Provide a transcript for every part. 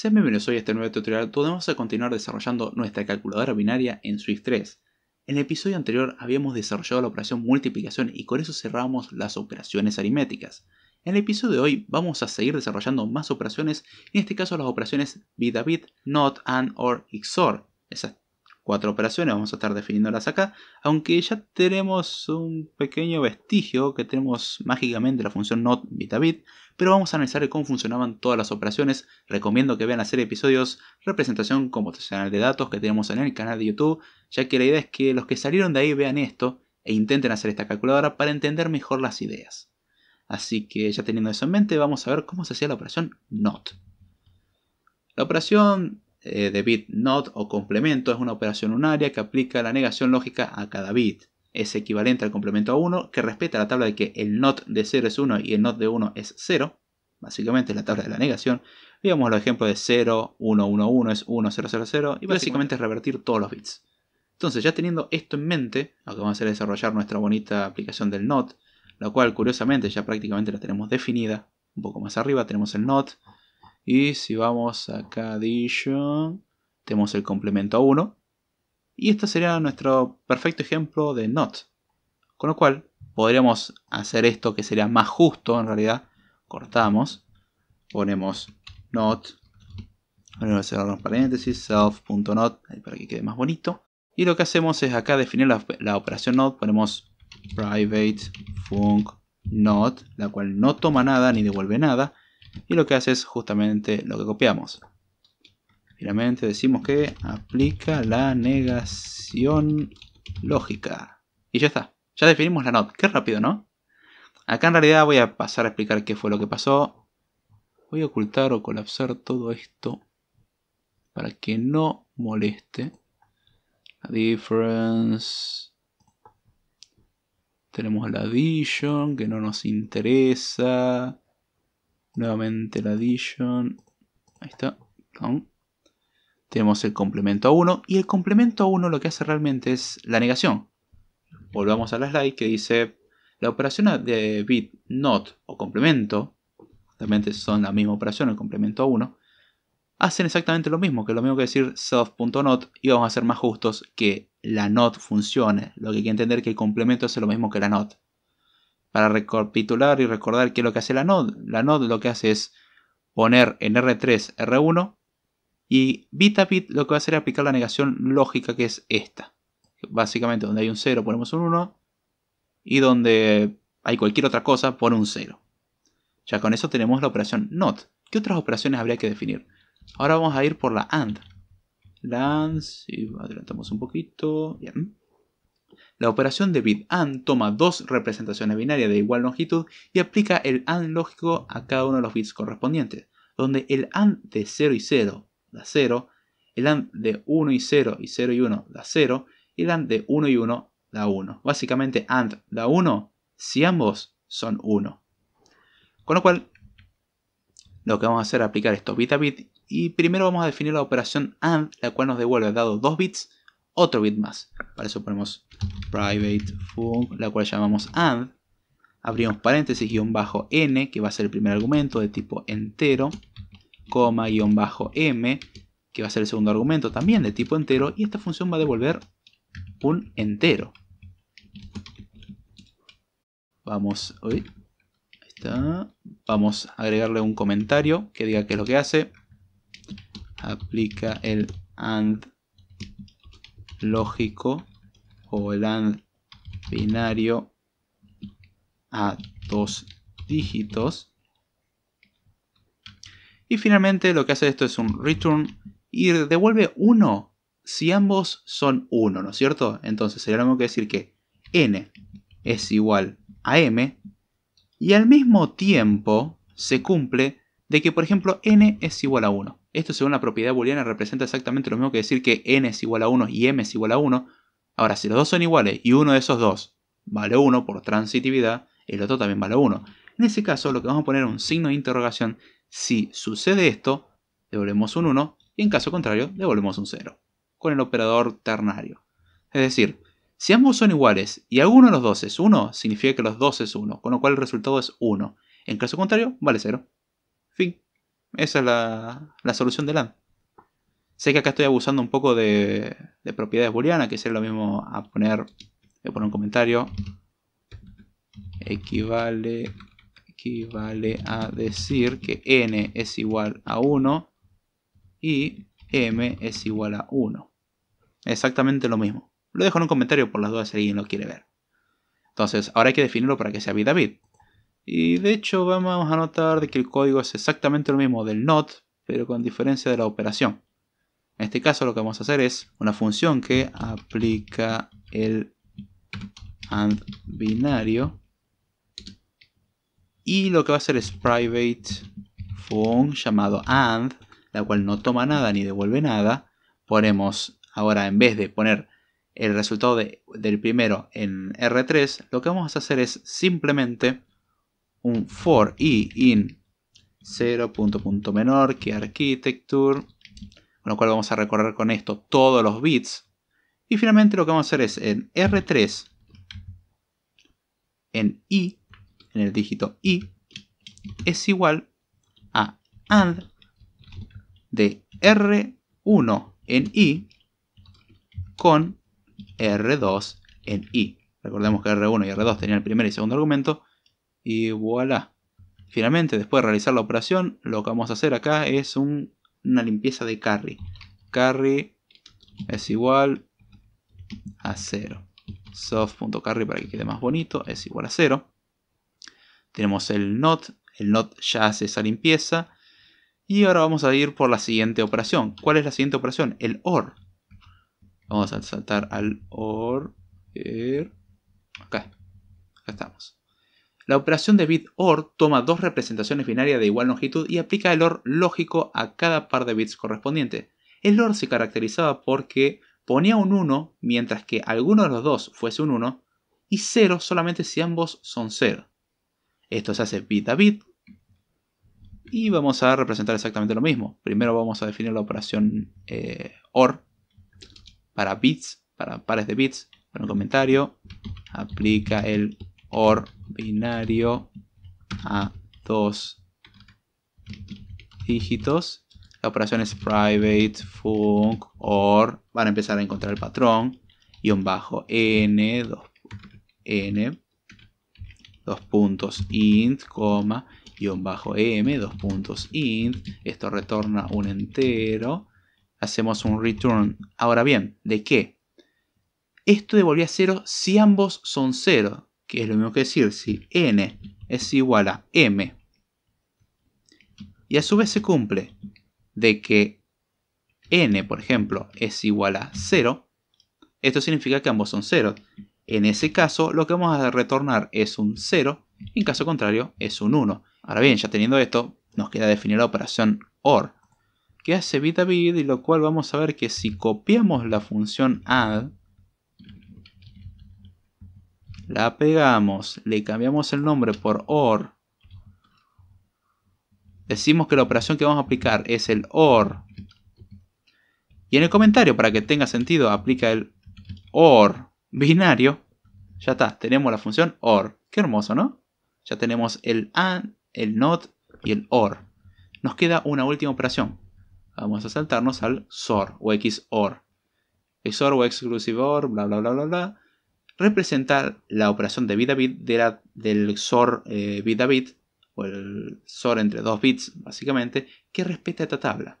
Sean bienvenidos hoy a este nuevo tutorial donde vamos a continuar desarrollando nuestra calculadora binaria en Swift 3. En el episodio anterior habíamos desarrollado la operación multiplicación y con eso cerramos las operaciones aritméticas. En el episodio de hoy vamos a seguir desarrollando más operaciones, en este caso las operaciones bit a bit, not, and, or, xor, cuatro operaciones, vamos a estar definiéndolas acá, aunque ya tenemos un pequeño vestigio que tenemos mágicamente la función not bit a bit, pero vamos a analizar cómo funcionaban todas las operaciones, recomiendo que vean la serie de episodios representación computacional de datos que tenemos en el canal de YouTube, ya que la idea es que los que salieron de ahí vean esto e intenten hacer esta calculadora para entender mejor las ideas. Así que ya teniendo eso en mente, vamos a ver cómo se hacía la operación not. La operación eh, de bit not o complemento es una operación unaria que aplica la negación lógica a cada bit. Es equivalente al complemento a 1 que respeta la tabla de que el not de 0 es 1 y el not de 1 es 0. Básicamente es la tabla de la negación. Veamos los ejemplos de 0, 1, 1, 1 es 1, 0, 0, 0 y básicamente es revertir todos los bits. Entonces ya teniendo esto en mente, lo que vamos a hacer es desarrollar nuestra bonita aplicación del not, la cual curiosamente ya prácticamente la tenemos definida. Un poco más arriba tenemos el not, y si vamos acá a addition, tenemos el complemento a 1. Y este sería nuestro perfecto ejemplo de not. Con lo cual, podríamos hacer esto que sería más justo en realidad. Cortamos, ponemos not, cerrar los paréntesis, self.not, para que quede más bonito. Y lo que hacemos es acá definir la, la operación not, ponemos private func not, la cual no toma nada ni devuelve nada, y lo que hace es justamente lo que copiamos. Finalmente decimos que aplica la negación lógica. Y ya está. Ya definimos la not. Qué rápido, ¿no? Acá en realidad voy a pasar a explicar qué fue lo que pasó. Voy a ocultar o colapsar todo esto para que no moleste. La difference. Tenemos la addition que no nos interesa. Nuevamente la addition. Ahí está. Tenemos el complemento a 1. Y el complemento a 1 lo que hace realmente es la negación. Volvamos a la slide que dice la operación de bit not o complemento. Realmente son la misma operación, el complemento a 1 hacen exactamente lo mismo, que es lo mismo que decir self.not y vamos a ser más justos que la not funcione, lo que hay que entender que el complemento hace lo mismo que la not para recapitular y recordar que lo que hace la not, La not lo que hace es poner en R3 R1 y bit a bit lo que va a hacer es aplicar la negación lógica que es esta. Básicamente donde hay un 0 ponemos un 1 y donde hay cualquier otra cosa pone un 0. Ya con eso tenemos la operación NOT. ¿Qué otras operaciones habría que definir? Ahora vamos a ir por la AND. La AND, si adelantamos un poquito, bien. La operación de bit-and toma dos representaciones binarias de igual longitud y aplica el and lógico a cada uno de los bits correspondientes, donde el and de 0 y 0 da 0, el and de 1 y 0 y 0 y 1 da 0, y el and de 1 y 1 da 1. Básicamente and da 1 si ambos son 1. Con lo cual, lo que vamos a hacer es aplicar esto bit a bit y primero vamos a definir la operación AND, la cual nos devuelve, dado 2 bits, otro bit más. Para eso ponemos private fun la cual llamamos and, abrimos paréntesis, guión bajo n, que va a ser el primer argumento de tipo entero, coma, guión bajo m, que va a ser el segundo argumento también de tipo entero, y esta función va a devolver un entero. Vamos, hoy, está. vamos a agregarle un comentario que diga qué es lo que hace. Aplica el AND lógico o binario a dos dígitos. Y finalmente lo que hace esto es un return y devuelve 1 si ambos son 1, ¿no es cierto? Entonces sería lo mismo que decir que n es igual a m y al mismo tiempo se cumple de que, por ejemplo, n es igual a 1. Esto según la propiedad booleana representa exactamente lo mismo que decir que n es igual a 1 y m es igual a 1, Ahora, si los dos son iguales y uno de esos dos vale 1 por transitividad, el otro también vale 1. En ese caso, lo que vamos a poner es un signo de interrogación. Si sucede esto, devolvemos un 1 y en caso contrario, devolvemos un 0. Con el operador ternario. Es decir, si ambos son iguales y alguno de los dos es 1, significa que los dos es 1, con lo cual el resultado es 1. En caso contrario, vale 0. Fin. Esa es la, la solución de LAN. Sé que acá estoy abusando un poco de, propiedades booleanas, que sería lo mismo a poner, voy un comentario, equivale, equivale a decir que n es igual a 1 y m es igual a 1. Exactamente lo mismo. Lo dejo en un comentario por las dudas si alguien lo quiere ver. Entonces, ahora hay que definirlo para que sea bit a bit. Y de hecho vamos a notar de que el código es exactamente lo mismo del not, pero con diferencia de la operación. En este caso lo que vamos a hacer es una función que aplica el AND binario. Y lo que va a hacer es private fun llamado AND, la cual no toma nada ni devuelve nada. Ponemos ahora en vez de poner el resultado del primero en R3, lo que vamos a hacer es simplemente un for i in 0. menor que architecture con lo cual vamos a recorrer con esto todos los bits. Y finalmente lo que vamos a hacer es en R3, en I, en el dígito I, es igual a AND de R1 en I con R2 en I. Recordemos que R1 y R2 tenían el primer y segundo argumento. Y voilà. Finalmente, después de realizar la operación, lo que vamos a hacer acá es un una limpieza de carry. Carry es igual a 0. Soft.carry para que quede más bonito es igual a 0. Tenemos el not. El not ya hace esa limpieza. Y ahora vamos a ir por la siguiente operación. ¿Cuál es la siguiente operación? El OR. Vamos a saltar al OR. Acá. Acá estamos. La operación de bit OR toma dos representaciones binarias de igual longitud y aplica el OR lógico a cada par de bits correspondiente. El OR se caracterizaba porque ponía un 1 mientras que alguno de los dos fuese un 1 y 0 solamente si ambos son 0. Esto se hace bit a bit y vamos a representar exactamente lo mismo. Primero vamos a definir la operación eh, OR para bits, para pares de bits, para un comentario, aplica el OR binario a dos dígitos. La operación es private func OR. Van a empezar a encontrar el patrón. un bajo n, dos, n, dos puntos int, coma, guión bajo m, dos puntos int. Esto retorna un entero. Hacemos un return. Ahora bien, ¿de qué? Esto devolvía cero si ambos son cero que es lo mismo que decir si n es igual a m, y a su vez se cumple de que n, por ejemplo, es igual a 0, esto significa que ambos son 0 En ese caso, lo que vamos a retornar es un 0, en caso contrario, es un 1. Ahora bien, ya teniendo esto, nos queda definir la operación OR, que hace bit a bit, y lo cual vamos a ver que si copiamos la función add, la pegamos, le cambiamos el nombre por OR, decimos que la operación que vamos a aplicar es el OR, y en el comentario, para que tenga sentido, aplica el OR binario, ya está, tenemos la función OR. Qué hermoso, ¿no? Ya tenemos el AND, el NOT y el OR. Nos queda una última operación. Vamos a saltarnos al SOR o XOR. XOR o Exclusive OR, bla, bla, bla, bla, bla representar la operación de bit a bit de del XOR eh, bit a bit, o el XOR entre dos bits, básicamente, que respeta esta tabla.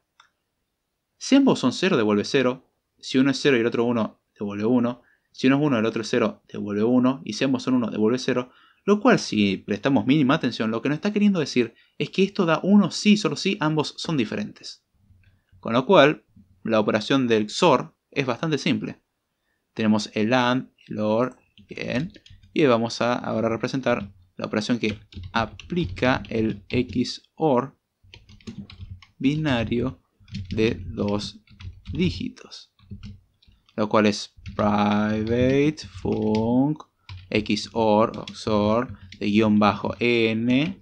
Si ambos son 0, devuelve 0. Si uno es 0 y el otro 1, devuelve 1. Si uno es 1 y el otro es 0, devuelve 1. Y si ambos son 1, devuelve 0. Lo cual, si prestamos mínima atención, lo que nos está queriendo decir es que esto da 1 si, solo si ambos son diferentes. Con lo cual, la operación del XOR es bastante simple. Tenemos el AND, y vamos a ahora representar la operación que aplica el XOR binario de dos dígitos. Lo cual es private func XOR, de guión bajo N,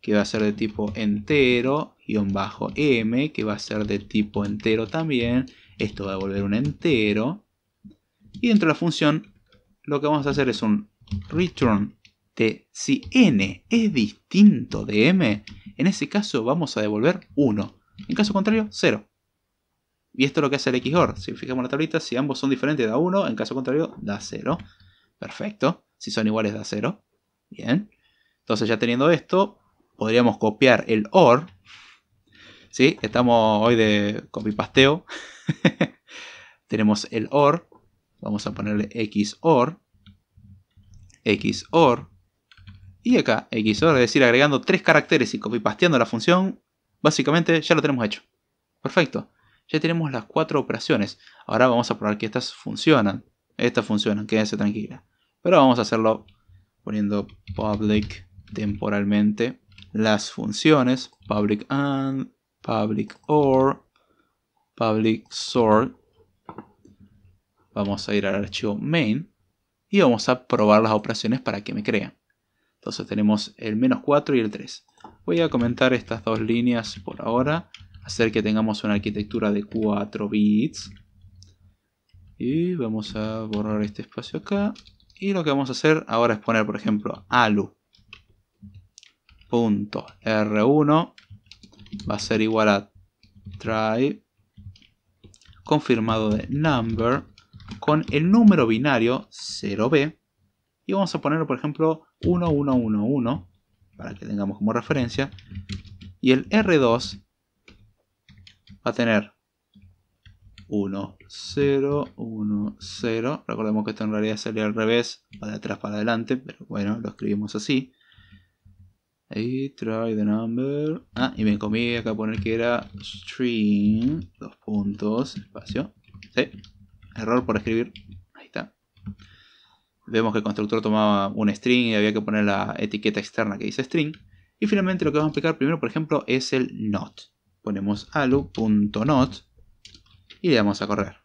que va a ser de tipo entero, guión bajo M, que va a ser de tipo entero también. Esto va a volver un entero. Y dentro de la función lo que vamos a hacer es un return de si n es distinto de m, en ese caso vamos a devolver 1. En caso contrario, 0. Y esto es lo que hace el XOR. Si fijamos la tablita, si ambos son diferentes da 1, en caso contrario da 0. Perfecto. Si son iguales da 0. Bien. Entonces ya teniendo esto, podríamos copiar el OR. ¿Sí? Estamos hoy de copy pasteo. Tenemos el OR vamos a ponerle XOR, XOR, y acá XOR, es decir, agregando tres caracteres y copypasteando la función, básicamente ya lo tenemos hecho. Perfecto, ya tenemos las cuatro operaciones. Ahora vamos a probar que estas funcionan. Estas funcionan, quédense tranquila. Pero vamos a hacerlo poniendo public temporalmente las funciones public and, public or, public sort Vamos a ir al archivo main y vamos a probar las operaciones para que me crean. Entonces tenemos el menos 4 y el 3. Voy a comentar estas dos líneas por ahora. Hacer que tengamos una arquitectura de 4 bits. Y vamos a borrar este espacio acá. Y lo que vamos a hacer ahora es poner, por ejemplo, alu.r1 va a ser igual a try confirmado de number con el número binario 0b y vamos a ponerlo por ejemplo 1111 para que tengamos como referencia y el R2 va a tener 1010. Recordemos que esto en realidad sería al revés, para atrás, para adelante, pero bueno, lo escribimos así. Ahí, try the number. Ah, y me comí acá poner que era string, dos puntos, espacio. ¿Sí? error por escribir. Ahí está. Vemos que el constructor tomaba un string y había que poner la etiqueta externa que dice string. Y finalmente lo que vamos a aplicar primero, por ejemplo, es el not. Ponemos alu.not y le damos a correr.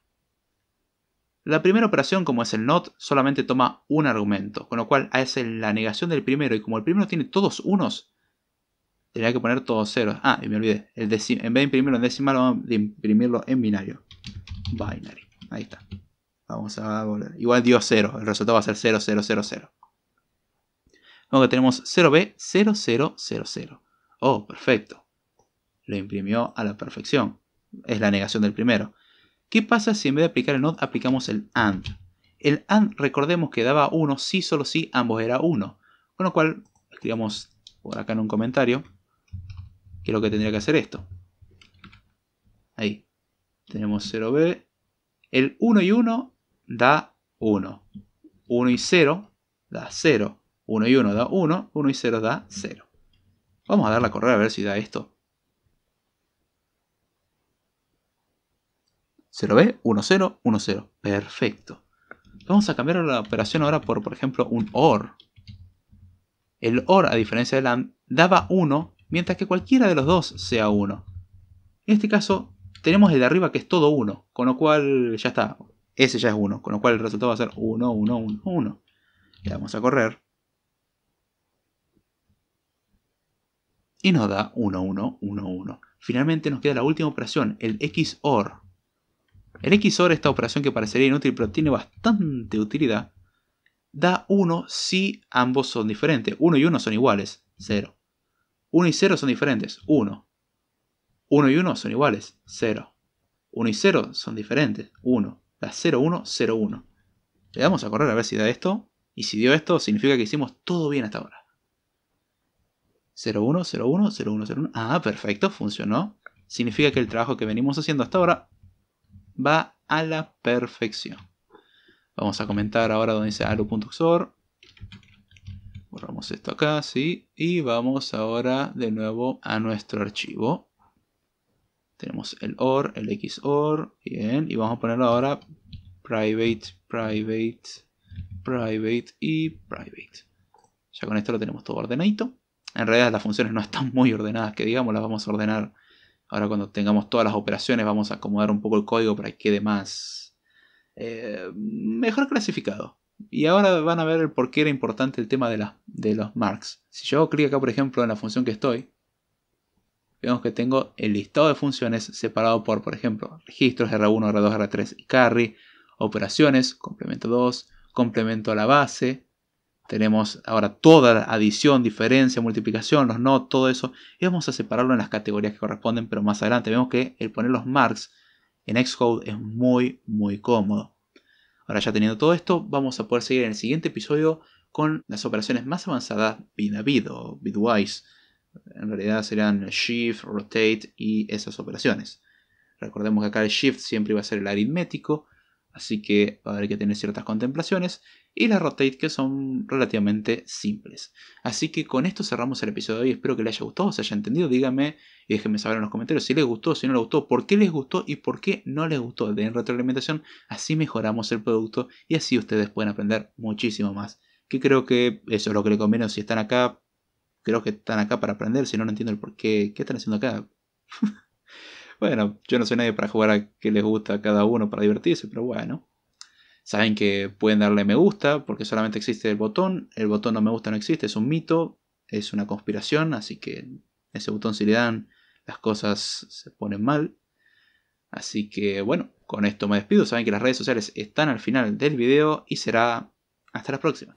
La primera operación, como es el not, solamente toma un argumento, con lo cual es la negación del primero, y como el primero tiene todos unos, tendría que poner todos ceros. Ah, y me olvidé, el en vez de imprimirlo en decimal, vamos a imprimirlo en binario. Binary. Ahí está. Vamos a volver. Igual dio 0. El resultado va a ser 0, 0, 0, 0. tenemos 0B, 0, 0, 0, 0. Oh, perfecto. Lo imprimió a la perfección. Es la negación del primero. ¿Qué pasa si en vez de aplicar el NOT aplicamos el AND? El AND, recordemos que daba 1, si, solo si, ambos era 1. Con lo cual, escribamos por acá en un comentario que lo que tendría que hacer esto. Ahí. Tenemos 0B, el 1 y 1 da 1. 1 y 0 da 0. 1 y 1 da 1. 1 y 0 da 0. Vamos a darle a correr a ver si da esto. ¿Se lo ve? 1, 0, 1, 0. Perfecto. Vamos a cambiar la operación ahora por, por ejemplo, un OR. El OR, a diferencia del AND, daba 1, mientras que cualquiera de los dos sea 1. En este caso, tenemos el de arriba que es todo 1, con lo cual ya está. Ese ya es 1, con lo cual el resultado va a ser 1, 1, 1, 1. Le vamos a correr. Y nos da 1, 1, 1, 1. Finalmente nos queda la última operación, el XOR. El XOR, esta operación que parecería inútil pero tiene bastante utilidad, da 1 si ambos son diferentes. 1 y 1 son iguales, 0. 1 y 0 son diferentes, 1. 1 y 1 son iguales, 0. 1 y 0 son diferentes, 1. La 0, 1, Le damos a correr a ver si da esto. Y si dio esto, significa que hicimos todo bien hasta ahora. 0, 1, 0, 1, Ah, perfecto, funcionó. Significa que el trabajo que venimos haciendo hasta ahora va a la perfección. Vamos a comentar ahora donde dice alu.xor. Borramos esto acá, sí. Y vamos ahora de nuevo a nuestro archivo. Tenemos el OR, el XOR, bien, y vamos a ponerlo ahora private, private, private y private. Ya con esto lo tenemos todo ordenadito. En realidad las funciones no están muy ordenadas, que digamos, las vamos a ordenar. Ahora cuando tengamos todas las operaciones vamos a acomodar un poco el código para que quede más... Eh, mejor clasificado. Y ahora van a ver el por qué era importante el tema de, la, de los marks. Si yo hago clic acá, por ejemplo, en la función que estoy, vemos que tengo el listado de funciones separado por, por ejemplo, registros R1, R2, R3 y carry, operaciones, complemento 2, complemento a la base. Tenemos ahora toda la adición, diferencia, multiplicación, los no, todo eso. Y vamos a separarlo en las categorías que corresponden, pero más adelante vemos que el poner los marks en Xcode es muy, muy cómodo. Ahora ya teniendo todo esto, vamos a poder seguir en el siguiente episodio con las operaciones más avanzadas a vid o Bitwise. En realidad serían shift, rotate y esas operaciones. Recordemos que acá el shift siempre va a ser el aritmético, así que va a haber que tener ciertas contemplaciones. Y las rotate que son relativamente simples. Así que con esto cerramos el episodio de hoy. Espero que les haya gustado, se haya entendido. Díganme y déjenme saber en los comentarios si les gustó, si no les gustó, por qué les gustó y por qué no les gustó. Den retroalimentación, así mejoramos el producto y así ustedes pueden aprender muchísimo más. Que creo que eso es lo que les conviene si están acá creo que están acá para aprender, si no, no entiendo el por qué, qué están haciendo acá. bueno, yo no soy nadie para jugar a qué les gusta a cada uno para divertirse, pero bueno. Saben que pueden darle me gusta, porque solamente existe el botón, el botón no me gusta no existe, es un mito, es una conspiración, así que ese botón si le dan las cosas se ponen mal. Así que bueno, con esto me despido. Saben que las redes sociales están al final del video y será hasta la próxima.